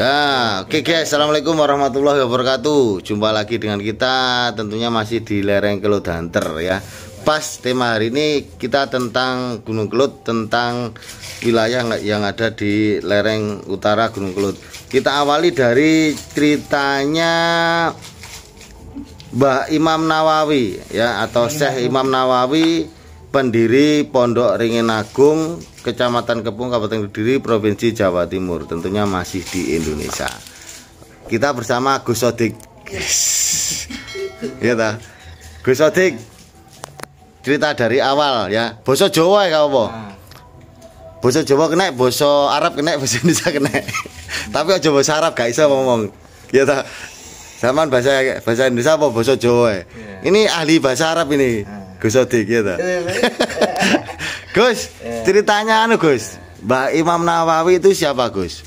Ya, oke okay, guys, assalamualaikum warahmatullahi wabarakatuh. Jumpa lagi dengan kita, tentunya masih di lereng Kelut Hunter ya. Pas tema hari ini kita tentang Gunung Kelut, tentang wilayah yang ada di lereng utara Gunung Kelut. Kita awali dari ceritanya Mbah Imam Nawawi ya atau Syekh Imam Nawawi pendiri Pondok Ringin Agung, Kecamatan Kepung, Kabupaten Kediri, Provinsi Jawa Timur. Tentunya masih di Indonesia. Kita bersama Gus Sodik. Yes. ya ta. Gus Sodik. Cerita dari awal ya. Boso Jawa ya apa? Nah. Boso Jawa kena, boso Arab kena, boso Indonesia kena. Tapi aja boso Arab gak iso ngomong. Iya ta. Zaman bahasa bahasa Indonesia apa boso Jawa? Ya. Iya. Ini ahli bahasa Arab ini. Nah. Gus Sodik ya ta? Gus, ceritanya anu Gus. Mbak Imam Nawawi itu siapa Gus?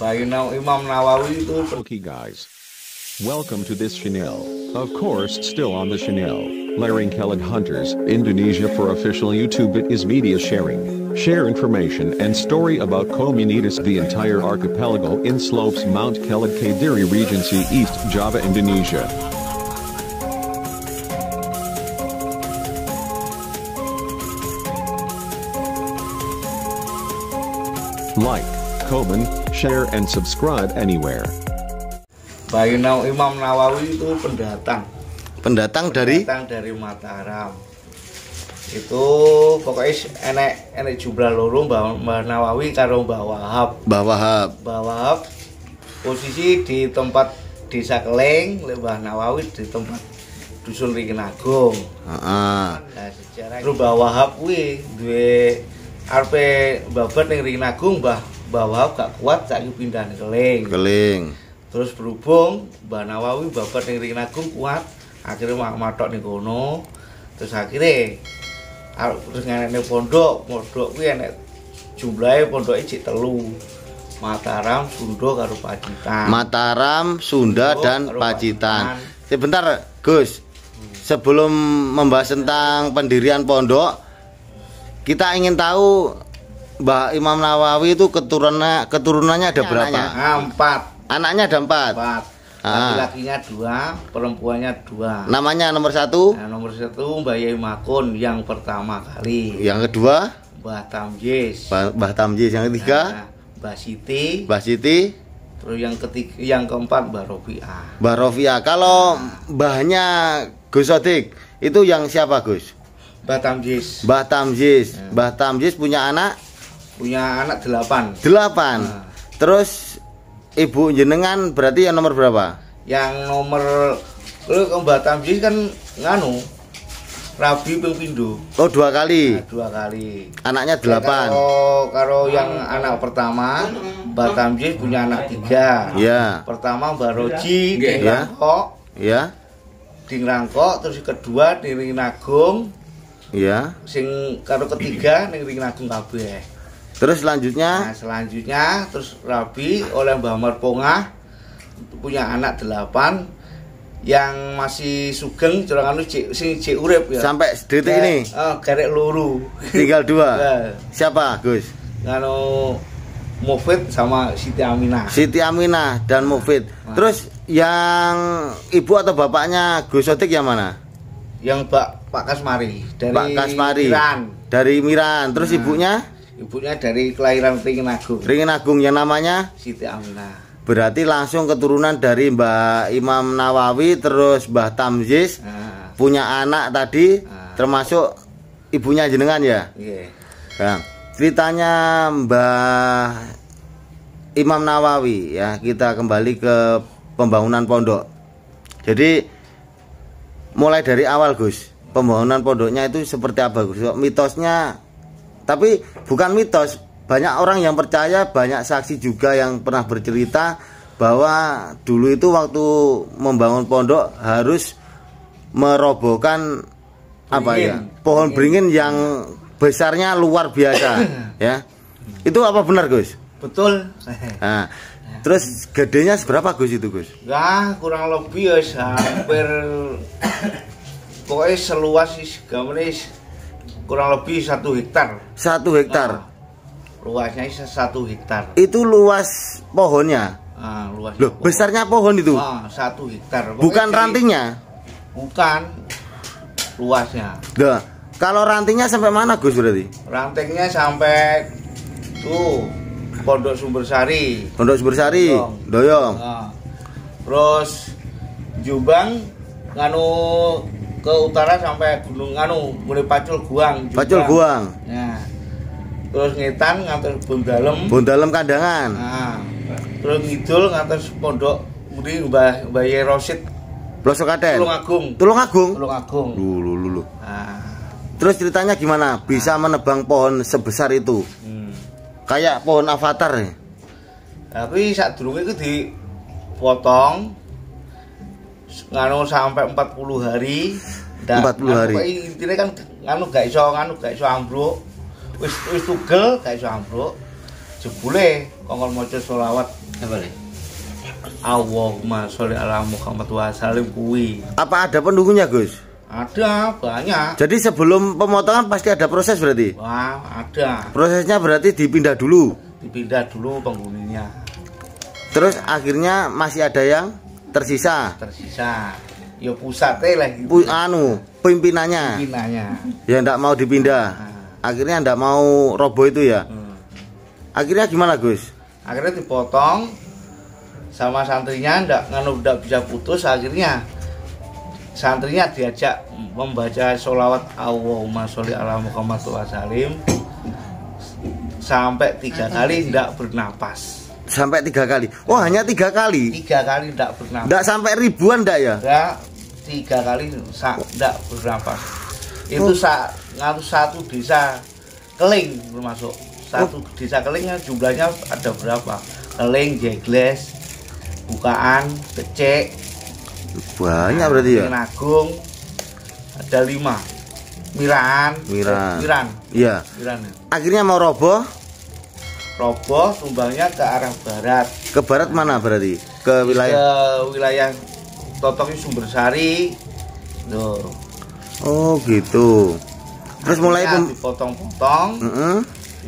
Mbak Imam Nawawi itu Okay guys. Welcome to this channel. Of course still on the channel. Lereng Kelad Hunters, Indonesia for official YouTube it is media sharing. Share information and story about Komunitas the entire archipelago in slopes Mount Kelad Kediri Regency East Java Indonesia. like, comment, share, and subscribe anywhere. Bayinau Imam Nawawi itu pendatang. Pendatang dari? Pendatang dari Mataram. Itu pokoknya enek enek jumlah loro Mbah Nawawi karo Mbah Wahab. Mbah Wahab. Mbah Wahab posisi di tempat desa Keleng, Mbah Nawawi di tempat dusun Ringin Agung. Heeh. Nah, sejarah Mbah Wahab kuwi duwe RP babat yang ring agung mbah bawa gak kuat saya pindah keling keling terus berhubung Mbak nawawi babat yang ring agung kuat akhirnya mak matok di kono terus akhirnya terus ngenekne pondok pondok kuwi enak jumlahnya pondoknya cek telu Mataram, Sunda karo Pacitan. Mataram, Sunda, Sunda dan Pacitan. Sebentar, Gus. Hmm. Sebelum membahas tentang pendirian pondok, kita ingin tahu Mbah Imam Nawawi itu keturunannya keturunannya ada berapa? Anaknya. Ah, empat. Anaknya ada empat. empat. Ah. Laki-lakinya dua, perempuannya dua. Namanya nomor satu? Nah, nomor satu Mbak Yai Makun yang pertama kali. Yang kedua? Mbah Tamjis. Mbah Tamjes yang ketiga? Nah, Mbah Siti. Mbah Siti. Terus yang ketiga, yang keempat Mbah Rofiah. Mbah Rofiah. Kalau nah. Mbahnya Gus Sodik, itu yang siapa Gus? Batam Jis. Batam Jis. Ya. Mbah punya anak? Punya anak delapan. Delapan. Nah. Terus ibu jenengan berarti yang nomor berapa? Yang nomor lu ke Mbah Jis kan nganu Rabi Pilpindo. Oh, dua kali. Nah, dua kali. Anaknya delapan. Oh kalau, kalau yang anak pertama Batam Jis punya anak tiga. Iya. Pertama Mbak Roji, Iya. Ding Rangkok, terus kedua Ding Nagung, Iya. Sing karo ketiga ning ring agung kabeh. Terus selanjutnya? Nah, selanjutnya terus Rabi oleh Mbah Marpongah punya anak delapan yang masih sugeng curang anu sing si urip ya. Sampai detik ya, ini. Oh, garek luru. Tinggal dua. Ya. Siapa, Gus? Kalau Mufid sama Siti Aminah. Siti Aminah dan Mufid. Nah. Terus yang ibu atau bapaknya Gus Otik yang mana? Yang Pak Pak Kasmari dari Pak Kasmari Miran. Dari Miran. Terus nah, ibunya? Ibunya dari kelahiran Ringin Agung. Ringin Agung yang namanya Siti Amna. Berarti langsung keturunan dari Mbak Imam Nawawi terus Mbah Tamzis nah. punya anak tadi nah. termasuk ibunya jenengan ya? Iya. Yeah. Nah, ceritanya Mbak Imam Nawawi ya, kita kembali ke pembangunan pondok. Jadi mulai dari awal Gus pembangunan pondoknya itu seperti apa Gus? Mitosnya tapi bukan mitos, banyak orang yang percaya, banyak saksi juga yang pernah bercerita bahwa dulu itu waktu membangun pondok harus merobohkan apa ya? Pohon beringin yang besarnya luar biasa, ya. Itu apa benar, Gus? Betul. Nah, terus gedenya seberapa Gus itu, Gus? Ya, kurang lebih ya hampir pokoknya seluas sih kurang lebih satu hektar satu hektar nah, luasnya satu hektar itu luas pohonnya nah, luas Loh, pohon. besarnya pohon itu nah, satu hektar bukan jadi, rantingnya bukan luasnya Duh. kalau rantingnya sampai mana Gus berarti rantingnya sampai tuh Pondok Sumber Sari. Pondok sari Doyong, Doyong. Nah. terus Jubang nganu ke utara sampai Gunung Anu, mulai Pacul Guang. Juga. Pacul Guang. Nah, terus ngetan ngatur bundalem bundalem Kandangan. Nah, terus ngidul ngatur Pondok Muri Mbah Mbah Rosid. Pelosok Katen. Tulung Agung. Tulung Agung. Tulung Agung. Lulu lulu. Nah. Terus ceritanya gimana? Bisa nah. menebang pohon sebesar itu? Hmm. Kayak pohon avatar ya? Tapi saat dulu itu dipotong, nganu sampai 40 hari. Dan 40 hari. intinya kan nganu gak iso nganu gak iso ambruk. Wis wis tugel gak iso ambruk. Jebule kongkon maca selawat. Apa le? Allahumma sholli ala Muhammad wa sallim kuwi. Apa ada pendukungnya, Gus? Ada banyak. Jadi sebelum pemotongan pasti ada proses berarti? Wah, ada. Prosesnya berarti dipindah dulu. Dipindah dulu penghuninya. Terus akhirnya masih ada yang tersisa tersisa yo ya pusate lagi Pu anu pimpinannya pimpinannya ya ndak mau dipindah ah. akhirnya ndak mau robo itu ya hmm. akhirnya gimana Gus akhirnya dipotong sama santrinya ndak nganu ndak bisa putus akhirnya santrinya diajak membaca sholawat Allahumma sholli ala Muhammad salim sampai tiga kali tidak bernapas sampai tiga kali oh hanya tiga kali tiga kali tidak pernah tidak sampai ribuan tidak ya tidak tiga kali tidak berapa itu oh. sa, satu desa keling termasuk satu oh. desa kelingnya jumlahnya ada berapa keling jegles bukaan becek banyak berarti ya agung ada lima Miran Miran Miran iya Miran ya. akhirnya mau roboh roboh tumbangnya ke arah barat ke barat mana berarti ke wilayah ke wilayah Sumber Sari, tuh oh gitu terus mulai pun dipotong-potong mm -hmm.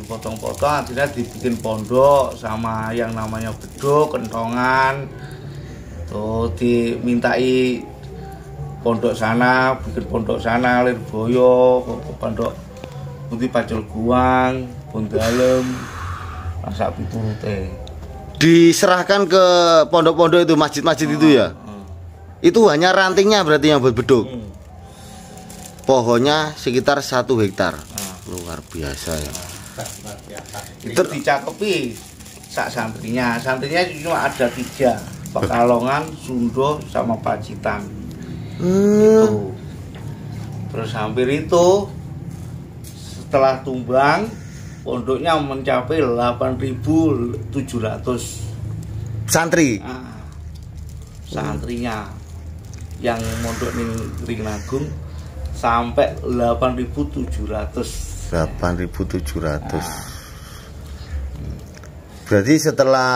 dipotong-potong akhirnya dibikin pondok sama yang namanya beduk kentongan tuh dimintai pondok sana bikin pondok sana lirboyo pondok putih pacul guang pondok dalam masak piturute diserahkan ke pondok-pondok itu masjid-masjid hmm. itu ya hmm. itu hanya rantingnya berarti yang berbeduk hmm. pohonnya sekitar satu hektar hmm. luar biasa ya itu dicakupi sak santrinya santrinya cuma ada tiga Pekalongan Sundo sama Pacitan hmm. itu terus hampir itu setelah tumbang pondoknya mencapai 8.700 santri. Nah, santrinya yang mondok di Ringnagung sampai 8.700. 8.700. Nah. Berarti setelah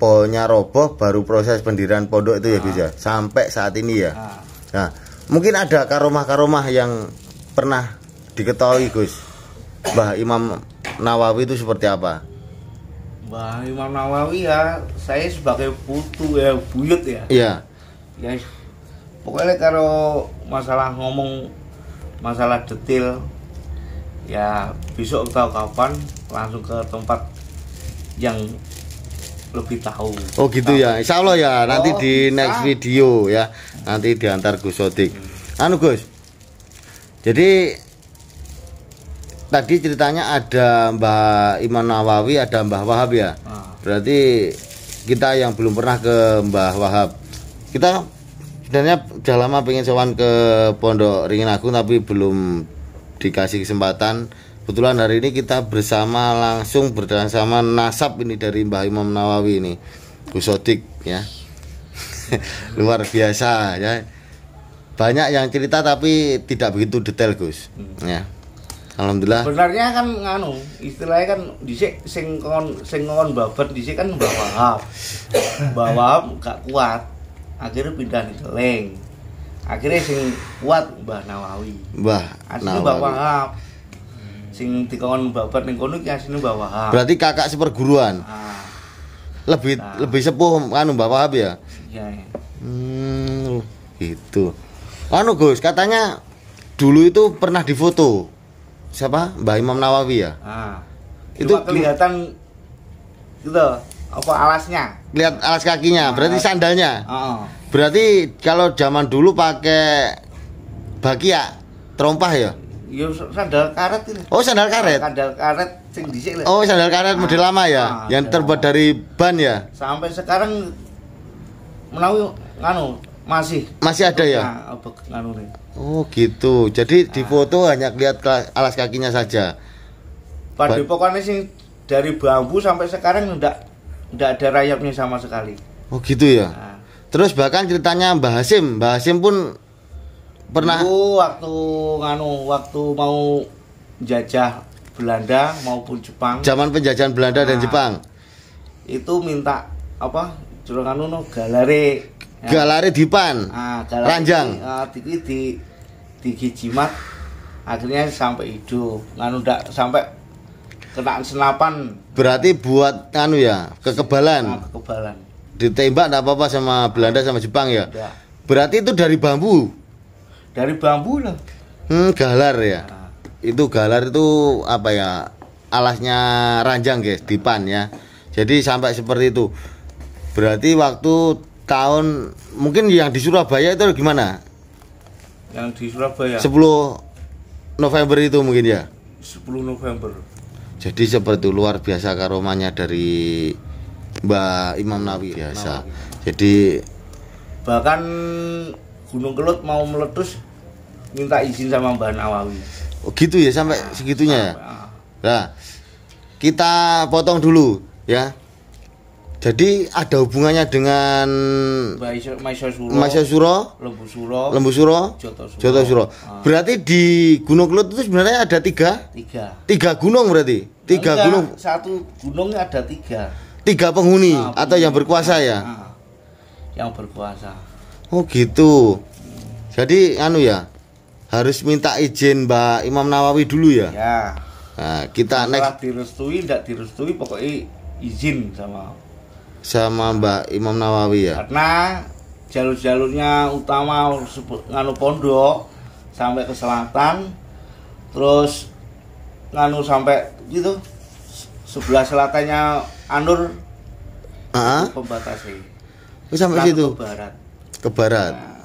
polnya roboh baru proses pendirian pondok itu ya bisa ya? ah. sampai saat ini ya. Nah, nah mungkin ada karomah-karomah yang pernah diketahui Gus. Mbah Imam Nawawi itu seperti apa? Bah, Imam Nawawi ya, saya sebagai putu ya, buyut ya. Iya. Ya, pokoknya kalau masalah ngomong masalah detail ya besok atau kapan langsung ke tempat yang lebih tahu. Oh gitu ya. tahu. ya. Insya Allah ya oh, nanti di bisa. next video ya nanti diantar Gus Sodik. Hmm. Anu Gus. Jadi tadi ceritanya ada Mbah Imam Nawawi, ada Mbah Wahab ya. Ah. Berarti kita yang belum pernah ke Mbah Wahab, kita sebenarnya sudah lama pengen sewan ke Pondok Ringin Agung tapi belum dikasih kesempatan. Kebetulan hari ini kita bersama langsung berdalam sama nasab ini dari Mbah Imam Nawawi ini, Gusodik ya. Luar biasa ya. Banyak yang cerita tapi tidak begitu detail Gus. Hmm. Ya Alhamdulillah. Sebenarnya kan nganu, istilahnya kan dhisik sing kon sing kon babat dhisik kan bawahap. Bawahap gak kuat. Akhirnya pindah di Leng. Akhirnya sing kuat Mbah Nawawi. Mbah Asli Mbah Wahab. Sing dikon babat ning kono ki asline Mbah Wahab. Berarti kakak seperguruan. Ah. Lebih nah. lebih sepuh anu Mbah Wahab ya? Iya. Ya. Hmm, gitu. Anu Gus, katanya dulu itu pernah difoto siapa Mbak Imam Nawawi ya ah. itu Cuma kelihatan gitu apa alasnya lihat alas kakinya berarti sandalnya ah. berarti kalau zaman dulu pakai bakia terompah ya Yo ya, sandal karet ini. Oh sandal karet. Sandal karet Oh sandal karet model ah. lama ya, ah, yang terbuat dari ban ya. Sampai sekarang menawi nganu masih masih ada ya nah, oh gitu jadi nah. di foto hanya lihat alas kakinya saja pada pokoknya sih dari bambu sampai sekarang tidak enggak ada rayapnya sama sekali oh gitu ya nah. terus bahkan ceritanya Mbah Hasim Mbah Hasim pun pernah Itu waktu nganu waktu mau jajah Belanda maupun Jepang zaman penjajahan Belanda nah, dan Jepang itu minta apa curang anu no ya. Galari Dipan ah, Ranjang di, uh, di, di, di, di akhirnya sampai itu nganu ndak sampai kena senapan berarti buat anu ya kekebalan nah, kekebalan ditembak enggak apa-apa sama Belanda sama Jepang ya Tidak. berarti itu dari bambu dari bambu lah hmm, galar ya nah. itu galar itu apa ya alasnya ranjang guys dipan ya jadi sampai seperti itu berarti waktu tahun mungkin yang di Surabaya itu gimana? Yang di Surabaya. 10 November itu mungkin ya. 10 November. Jadi seperti luar biasa karomanya dari Mbak Imam Nawawi biasa. Nawawi. Jadi bahkan Gunung Kelut mau meletus minta izin sama Mbak Nawawi. Oh gitu ya sampai segitunya ya. Nah, kita potong dulu ya. Jadi ada hubungannya dengan Masya Suro, Lembu Suro. Joto Suro. Ah. Berarti di Gunung Kelut itu sebenarnya ada tiga? Tiga. Tiga gunung berarti? Tiga Enggak, gunung. Satu gunung ada tiga. Tiga penghuni ah, atau yang berkuasa ya? Ah, yang berkuasa. Oh gitu. Jadi anu ya, harus minta izin Mbak Imam Nawawi dulu ya. Ya. Nah, kita Setelah next direstui tidak direstui pokoknya izin sama sama Mbak Imam Nawawi ya. Karena jalur-jalurnya utama nganu pondok sampai ke selatan terus nganu sampai gitu sebelah selatannya Anur ah? pembatasi sampai Selang situ ke barat ke barat nah.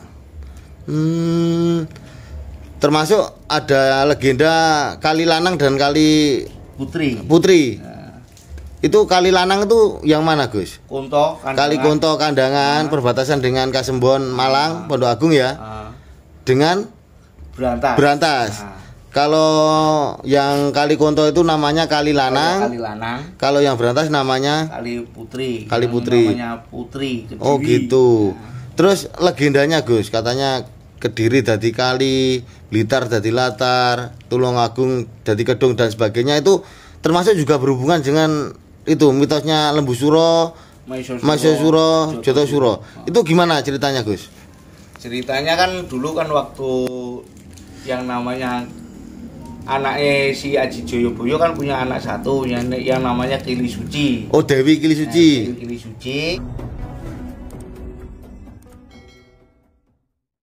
hmm, termasuk ada legenda kali lanang dan kali putri putri nah itu Kali Lanang itu yang mana, Gus? Kunto, Kandangan. Kali Kunto Kandangan, nah. perbatasan dengan Kasembon, Malang, nah. Pondok Agung ya. Nah. Dengan Berantas. Berantas. Nah. Kalau yang Kali Kunto itu namanya Kali Lanang. Kali Lanang. Kalau yang Berantas namanya Kali Putri. Kali Putri. Namanya Putri. Kediri. Oh, gitu. Nah. Terus legendanya, Gus, katanya Kediri dari Kali, Blitar dari Latar, Tulungagung dari Kedung dan sebagainya itu termasuk juga berhubungan dengan itu mitosnya Lembu Suro, Maisosuro, Suro, Joto Suro. Itu gimana ceritanya, Gus? Ceritanya kan dulu kan waktu yang namanya anaknya si Aji Joyoboyo kan punya anak satu yang yang namanya Kili Suci. Oh, Dewi Kili Suci. Nah, Kili Suci.